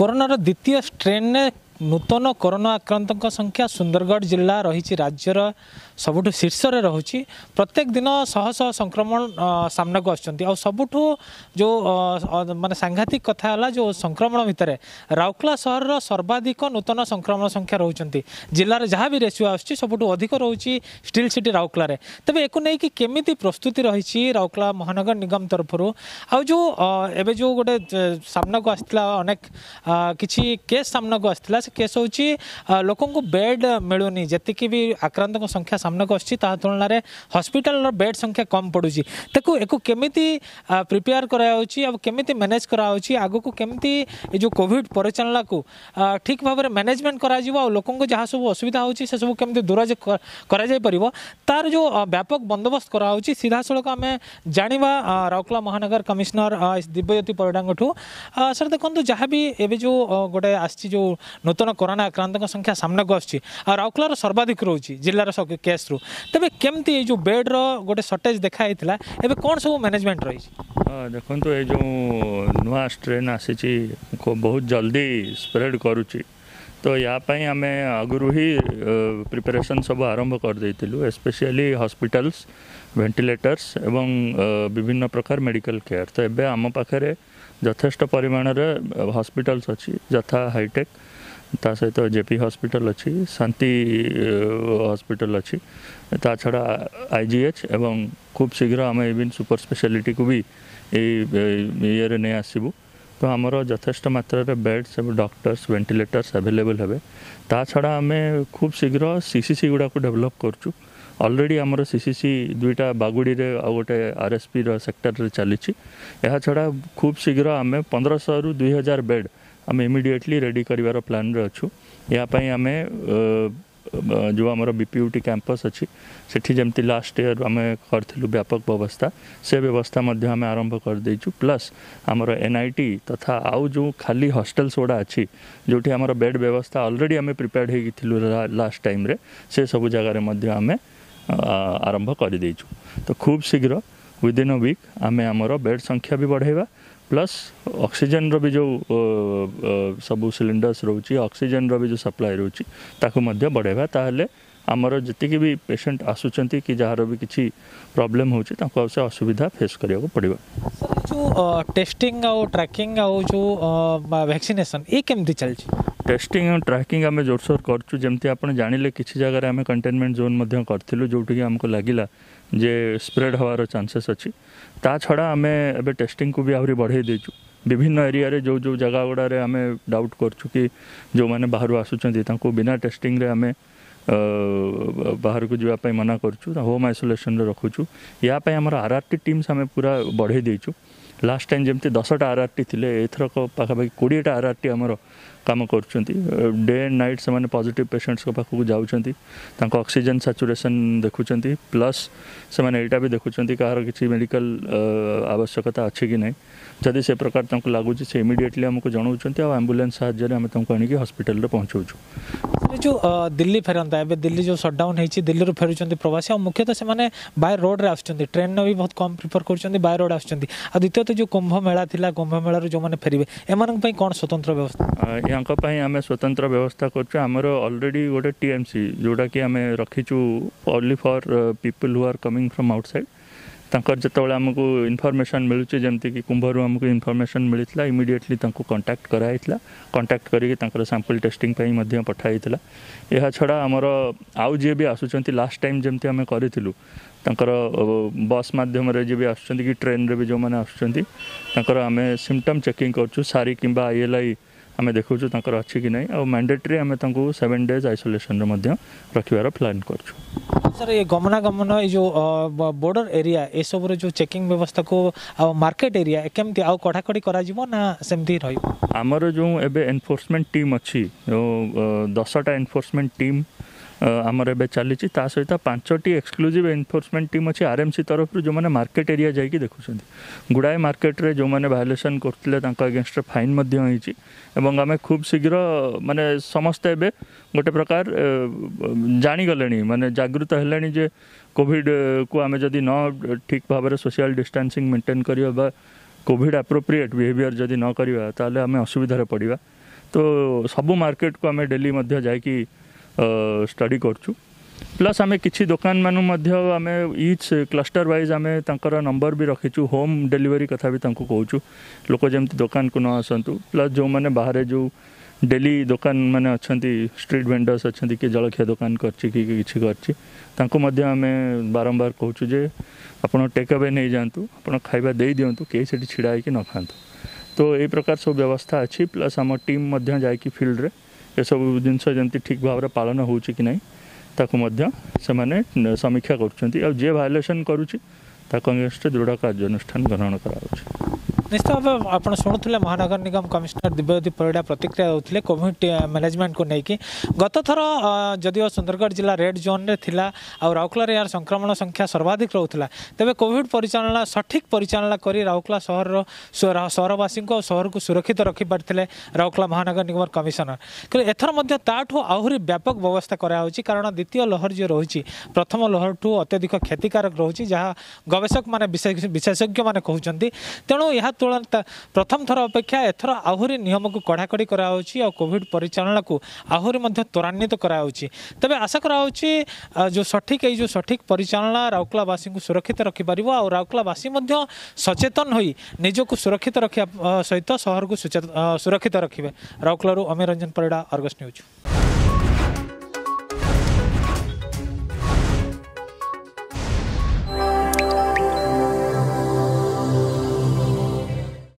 କରୋନାର ଦ୍ୱିତୀୟ ଷ୍ଟ୍ରେନ୍ରେ ନୂତନ କରୋନା ଆକ୍ରାନ୍ତଙ୍କ ସଂଖ୍ୟା ସୁନ୍ଦରଗଡ଼ ଜିଲ୍ଲା ରହିଛି ରାଜ୍ୟର ସବୁଠୁ ଶୀର୍ଷରେ ରହୁଛି ପ୍ରତ୍ୟେକ ଦିନ ଶହ ଶହ ସଂକ୍ରମଣ ସାମ୍ନାକୁ ଆସୁଛନ୍ତି ଆଉ ସବୁଠୁ ଯେଉଁ ମାନେ ସାଂଘାତିକ କଥା ହେଲା ଯେଉଁ ସଂକ୍ରମଣ ଭିତରେ ରାଉରକେଲା ସହରର ସର୍ବାଧିକ ନୂତନ ସଂକ୍ରମଣ ସଂଖ୍ୟା ରହୁଛନ୍ତି ଜିଲ୍ଲାର ଯାହା ବି ରେସିଓ ଆସୁଛି ସବୁଠୁ ଅଧିକ ରହୁଛି ଷ୍ଟିଲ୍ ସିଟି ରାଉରକେଲାରେ ତେବେ ଏକୁ ନେଇକି କେମିତି ପ୍ରସ୍ତୁତି ରହିଛି ରାଉରକେଲା ମହାନଗର ନିଗମ ତରଫରୁ ଆଉ ଯେଉଁ ଏବେ ଯେଉଁ ଗୋଟେ ସାମ୍ନାକୁ ଆସିଥିଲା ଅନେକ କିଛି କେସ୍ ସାମ୍ନାକୁ ଆସିଥିଲା से केस हूँ लोक बेड मिलूनी जी भी आक्रांत संख्या सामना आ तुलन में हस्पिटाल बेड संख्या कम पड़ू ताकू केमी प्रिपेयर करमी मैनेज कर आग को कमी ये जो कॉविड परिचालना को ठीक भाव में मैनेजमेंट कर लोक जहाँ सब असुविधा हो सब केमी दूर कर तार जो व्यापक बंदोबस्त कर सीधा सड़क आम जाना राउरकला महानगर कमिशनर दिव्यज्योति परिडाठू सर देखो जहाँ भी एवं जो गोटे आ নূতন করোনা আক্রান্তক সংখ্যা সামনাকু আসছে আউকলার সর্বাধিক রয়েছে জেলার কেস্রু তবে কেমতি এই যে বেড্র গোটে সর্টেজ দেখা হয়েছিল এবে কোণ সব ম্যানেজমেন্ট রয়েছে দেখুন এই যে নূয়া স্ট্রেন আসিছি বহুত জলদি স্প্রেড করুছি তো ୟାପାଇଁ ଆମେ ଆଗରୁ ହିଁ ପ୍ରିପାରେସନ୍ ସବୁ ଆରମ୍ଭ କରିଦେଇଥିଲୁ ଏସ୍ପେସିଆଲି ହସ୍ପିଟାଲ୍ସ ଭେଣ୍ଟିଲେଟର୍ସ ଏବଂ ବିଭିନ୍ନ ପ୍ରକାର ମେଡ଼ିକାଲ କେୟାର ତ ଏବେ ଆମ ପାଖରେ ଯଥେଷ୍ଟ ପରିମାଣରେ ହସ୍ପିଟାଲ୍ସ ଅଛି ଯଥା ହାଇଟେକ୍ ତା ସହିତ ଜେପି ହସ୍ପିଟାଲ ଅଛି ଶାନ୍ତି ହସ୍ପିଟାଲ ଅଛି ତା ଛଡ଼ା ଆଇ ଜି ଏଚ୍ ଏବଂ ଖୁବ୍ ଶୀଘ୍ର ଆମେ ଇଭିନ୍ ସୁପର ସ୍ପେଶାଲିଟିକୁ ବି ଏଇ ଇଏରେ ନେଇ ଆସିବୁ ତ ଆମର ଯଥେଷ୍ଟ ମାତ୍ରାରେ ବେଡ୍ସ ଏବଂ ଡକ୍ଟର୍ସ ଭେଣ୍ଟିଲେଟର୍ସ ଆଭେଲେବଲ୍ ହେବେ ତା ଛଡ଼ା ଆମେ ଖୁବ୍ ଶୀଘ୍ର ସି ସି ସି ଗୁଡ଼ାକୁ ଡେଭଲପ୍ କରୁଛୁ ଅଲରେଡ଼ି ଆମର ସି ସି ସି ଦୁଇଟା ବାଗୁଡ଼ିରେ ଆଉ ଗୋଟେ ଆର୍ଏସ୍ପିର ସେକ୍ଟରରେ ଚାଲିଛି ଏହା ଛଡ଼ା ଖୁବ୍ ଶୀଘ୍ର ଆମେ ପନ୍ଦରଶହରୁ ଦୁଇ ହଜାର ବେଡ୍ ଆମେ ଇମିଡ଼ିଏଟଲି ରେଡ଼ି କରିବାର ପ୍ଲାନ୍ରେ ଅଛୁ ଏହା ପାଇଁ ଆମେ ଯେଉଁ ଆମର B P U T campus ଅଛି ସେଠି ଯେମିତି ଲାଷ୍ଟ ଇୟର୍ ଆମେ କରିଥିଲୁ ବ୍ୟାପକ ବ୍ୟବସ୍ଥା ସେ ବ୍ୟବସ୍ଥା ମଧ୍ୟ ଆମେ ଆରମ୍ଭ କରିଦେଇଛୁ ପ୍ଲସ୍ ଆମର ଏନ୍ ଆଇ ଟି ତଥା ଆଉ ଯେଉଁ ଖାଲି ହଷ୍ଟେଲ୍ସ ଗୁଡ଼ା ଅଛି ଯେଉଁଠି ଆମର ବେଡ୍ ବ୍ୟବସ୍ଥା ଅଲରେଡ଼ି ଆମେ ପ୍ରିପେୟାର୍ଡ଼ ହେଇକି ଥିଲୁ ଲାଷ୍ଟ ଟାଇମ୍ରେ ସେ ସବୁ ଜାଗାରେ ମଧ୍ୟ ଆମେ ଆରମ୍ଭ କରିଦେଇଛୁ ତ ଖୁବ୍ ଶୀଘ୍ର ୱିଦିନ୍ ଅ ୱିକ୍ ଆମେ ଆମର ବେଡ୍ ସଂଖ୍ୟା ବି ବଢ଼ାଇବା प्लस अक्सीजेन भी जो सब सिलिंडर्स रोचे अक्सीजेन भी जो सप्लाय रोचे बढ़ेगा ताहले आमर जी भी पेसेंट आसुच्च कि जार भी किसी प्रोब्लेम हो से असुविधा फेस को पड़ा जो टेस्टिंग आ ट्रैकिंग आ जो वैक्सीनेसन ये कमी चलती टेस्टिंग एंड ट्राकिंग आम जोरसोर करमी आप जाने किसी जगह आम कंटेनमेंट जोन करूँ जोटी आमको लगला जे स्प्रेड हवार चानसेस अच्छी ता छड़ा आम एवं टेस्टिंग को भी आहरी बढ़े देचु विभिन्न एरिया जो जो जगह गुड़ा रे डाउट कर जो मैंने बाहर आसुच्चा बिना टेस्टिंग में आम बाहर को जीवाई मना करोम आइसोलेसन रखुचु यापाई आम आर आर टी टीम्स आम पूरा बढ़े देचु लास्ट टाइम जमी दसटा आर आर टी थे एथरक पाखापाखि कोड़ेटा आर आर टी आम कम कर डे एंड नाइट से पजिट पेसेंट्स पाखक जाऊक्सीजेन साचुरेसन देखुं प्लस से देखुं कहार कि मेडिकल आवश्यकता अच्छे कि नहीं जदि से प्रकार लगुच से इमिडियेटली आमको जनाऊँ आंबुलान्स सामें आने की जो दिल्ली फेरता है दिल्ली जो सटडाउन हो दिल्ली फेर प्रवासी मुख्यतः से बाय रोड आस ट्रेन भी बहुत कम प्रिफर कर बाय रोड आस द्वित ସହିତ ଯେଉଁ କୁମ୍ଭମେଳା ଥିଲା କୁମ୍ଭମେଳାରୁ ଯେଉଁମାନେ ଫେରିବେ ଏମାନଙ୍କ ପାଇଁ କ'ଣ ସ୍ୱତନ୍ତ୍ର ବ୍ୟବସ୍ଥା ୟାଙ୍କ ପାଇଁ ଆମେ ସ୍ୱତନ୍ତ୍ର ବ୍ୟବସ୍ଥା କରୁଛୁ ଆମର ଅଲରେଡ଼ି ଗୋଟେ ଟିଏମ୍ସି ଯେଉଁଟାକି ଆମେ ରଖିଛୁ only for people who are coming from outside ତାଙ୍କର ଯେତେବେଳେ ଆମକୁ ଇନଫର୍ମେସନ୍ ମିଳୁଛି ଯେମିତିକି କୁମ୍ଭରୁ ଆମକୁ ଇନଫର୍ମେସନ୍ ମିଳିଥିଲା ଇମିଡ଼ିଏଟଲି ତାଙ୍କୁ କଣ୍ଟାକ୍ଟ କରାହେଇଥିଲା କଣ୍ଟାକ୍ଟ କରିକି ତାଙ୍କର ସାମ୍ପଲ୍ ଟେଷ୍ଟିଂ ପାଇଁ ମଧ୍ୟ ପଠାହେଇଥିଲା ଏହା ଛଡ଼ା ଆମର ଆଉ ଯିଏ ବି ଆସୁଛନ୍ତି ଲାଷ୍ଟ ଟାଇମ୍ ଯେମିତି ଆମେ କରିଥିଲୁ ତାଙ୍କର ବସ୍ ମାଧ୍ୟମରେ ଯିଏ ବି ଆସୁଛନ୍ତି କି ଟ୍ରେନ୍ରେ ବି ଯେଉଁମାନେ ଆସୁଛନ୍ତି ତାଙ୍କର ଆମେ ସିମ୍ପଟମ୍ ଚେକିଂ କରୁଛୁ ସାରି କିମ୍ବା ଆଇ ଏଲ୍ ଆଇ ଆମେ ଦେଖୁଛୁ ତାଙ୍କର ଅଛି କି ନାହିଁ ଆଉ ମ୍ୟାଣ୍ଡେଟେରୀ ଆମେ ତାଙ୍କୁ ସେଭେନ୍ ଡେଜ୍ ଆଇସୋଲେସନ୍ରେ ମଧ୍ୟ ରଖିବାର ପ୍ଲାନ୍ କରୁଛୁ ସାର୍ ଏ ଗମନାଗମନ ଏ ଯେଉଁ ବର୍ଡର ଏରିଆ ଏସବୁରେ ଯେଉଁ ଚେକିଂ ବ୍ୟବସ୍ଥାକୁ ଆଉ ମାର୍କେଟ ଏରିଆ କେମିତି ଆଉ କଡ଼ାକଡ଼ି କରାଯିବ ନା ସେମିତି ରହିବ ଆମର ଯେଉଁ ଏବେ ଏନଫୋର୍ସମେଣ୍ଟ ଟିମ୍ ଅଛି ଯେଉଁ ଦଶଟା ଏନଫୋର୍ସମେଣ୍ଟ ଟିମ୍ आमर एवं चली सहित पांचटी एक्सक्लूसीव एनफोर्समेंट टीम अच्छी आरएमसी तरफ जो मैंने मार्केट एरिया जाइए देखुं गुड़ाए मार्केट में जो मैंने भायोलेसन करते अगेन्स्ट फाइन एवं आम खूब शीघ्र मानने समस्त एवं गोटे प्रकार जाणीगले मानने जगृत है कॉविड को आम जदि न ठीक भाव में सोशियाल डिस्टासींग मेन्टेन कर कॉविड आप्रोप्रिएट बिहेयर जदि नक आम असुविधा पड़ा तो सब मार्केट को आम डेली जा स्टडी करचु प्लस आम कि दुकान मानु आम इच क्लस्टर वाइज आम नंबर भी रखीचु होम डेलीवरी कथा भी कौचु लोक जमी दुकान को न आसतु प्लस जो मैंने बाहर जो डेली दुकान मैंने अच्छा स्ट्रीट भेंडर्स अच्छा किए जलखिया दुकान कर कि करें बारंबार कौचुजे आप टेकअवे नहीं जातु आप खावा दे दिंतु कहीं सीढ़ा होकर न खातु तो यही प्रकार सब व्यवस्था अच्छी प्लस आम टीम जा फिल्ड में ଏସବୁ ଜିନିଷ ଯେମିତି ଠିକ୍ ଭାବରେ ପାଳନ ହେଉଛି କି ନାହିଁ ତାକୁ ମଧ୍ୟ ସେମାନେ ସମୀକ୍ଷା କରୁଛନ୍ତି ଆଉ ଯିଏ ଭାଇଲେସନ୍ କରୁଛି ତାଙ୍କ ଅଗେନଷ୍ଟରେ ଦୃଢ଼ କାର୍ଯ୍ୟାନୁଷ୍ଠାନ ଗ୍ରହଣ କରାଯାଉଛି ନିଶ୍ଚିତ ଭାବେ ଆପଣ ଶୁଣୁଥିଲେ ମହାନଗର ନିଗମ କମିଶନର ଦିବ୍ୟଜ୍ୟୋତି ପରିଡ଼ା ପ୍ରତିକ୍ରିୟା ଦେଉଥିଲେ କୋଭିଡ ମ୍ୟାନେଜମେଣ୍ଟକୁ ନେଇକି ଗତଥର ଯଦିଓ ସୁନ୍ଦରଗଡ଼ ଜିଲ୍ଲା ରେଡ୍ ଜୋନ୍ରେ ଥିଲା ଆଉ ରାଉରକେଲାରେ ଏହାର ସଂକ୍ରମଣ ସଂଖ୍ୟା ସର୍ବାଧିକ ରହୁଥିଲା ତେବେ କୋଭିଡ ପରିଚାଳନା ସଠିକ୍ ପରିଚାଳନା କରି ରାଉରକେଲା ସହରର ସହରବାସୀଙ୍କୁ ଆଉ ସହରକୁ ସୁରକ୍ଷିତ ରଖିପାରିଥିଲେ ରାଉରକେଲା ମହାନଗର ନିଗମ କମିଶନର କିନ୍ତୁ ଏଥର ମଧ୍ୟ ତାଠୁ ଆହୁରି ବ୍ୟାପକ ବ୍ୟବସ୍ଥା କରାହେଉଛି କାରଣ ଦ୍ୱିତୀୟ ଲହର ଯିଏ ରହୁଛି ପ୍ରଥମ ଲହରଠୁ ଅତ୍ୟଧିକ କ୍ଷତିକାରକ ରହୁଛି ଯାହା ଗବେଷକମାନେ ବିଶେଷଜ୍ଞମାନେ କହୁଛନ୍ତି ତେଣୁ ଏହା ତୁଳନାତ ପ୍ରଥମ ଥର ଅପେକ୍ଷା ଏଥର ଆହୁରି ନିୟମକୁ କଡ଼ାକଡ଼ି କରାହେଉଛି ଆଉ କୋଭିଡ଼ ପରିଚାଳନାକୁ ଆହୁରି ମଧ୍ୟ ତ୍ୱରାନ୍ୱିତ କରାହେଉଛି ତେବେ ଆଶା କରାହେଉଛି ଯେଉଁ ସଠିକ୍ ଏଇ ଯେଉଁ ସଠିକ୍ ପରିଚାଳନା ରାଉରକେଲାବାସୀଙ୍କୁ ସୁରକ୍ଷିତ ରଖିପାରିବ ଆଉ ରାଉରକେଲାବାସୀ ମଧ୍ୟ ସଚେତନ ହୋଇ ନିଜକୁ ସୁରକ୍ଷିତ ରଖିବା ସହିତ ସହରକୁ ସୁରକ୍ଷିତ ରଖିବେ ରାଉରକେଲାରୁ ଅମିର ରଞ୍ଜନ ପରିଡ଼ା ଅର୍ଗସ୍ ନ୍ୟୁଜ୍